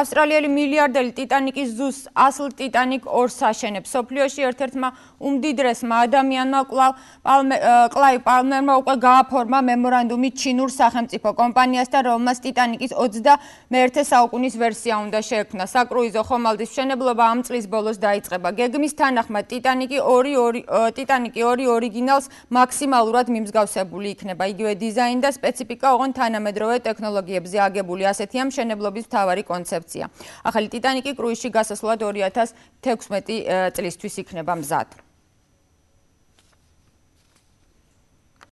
ავსტრალიელი მილიარდელი ტიტანიკის ზუს ასლ ტიტანიკ 2 საშენებს. სოფლიოში ერთ-ერთმა უმდიდრესმა ადამიანმა კლავ კლაი პალმერმა უკვე გააფორმა მემორანდუმი ჩინურ სახელმწიფო კომპანიასთან, რომელმაც ტიტანიკის 21 საუკუნის ვერსია უნდა შექმნა. საკრუიზო ხომალდის მშენებლობა ამ წლის ბოლოს დაიწყება. გეგმის თანახმად ტიტანიკი 2 ტიტანიკი 2 ორიგინალს მაქსიმალურად მიმსგავსებული იქნება. იგივე დიზაინი და სპეციფიკა ოღონდ თანამედროვე ტექნოლოგიებზე აგებული ასეთი ამ მშენებლობის მთავარი კონცეფცია. კონცეფცია. ახალი ტიტანიკი კრუიზში გასასვლად 2016 э, წლისთვის იქნება მზად.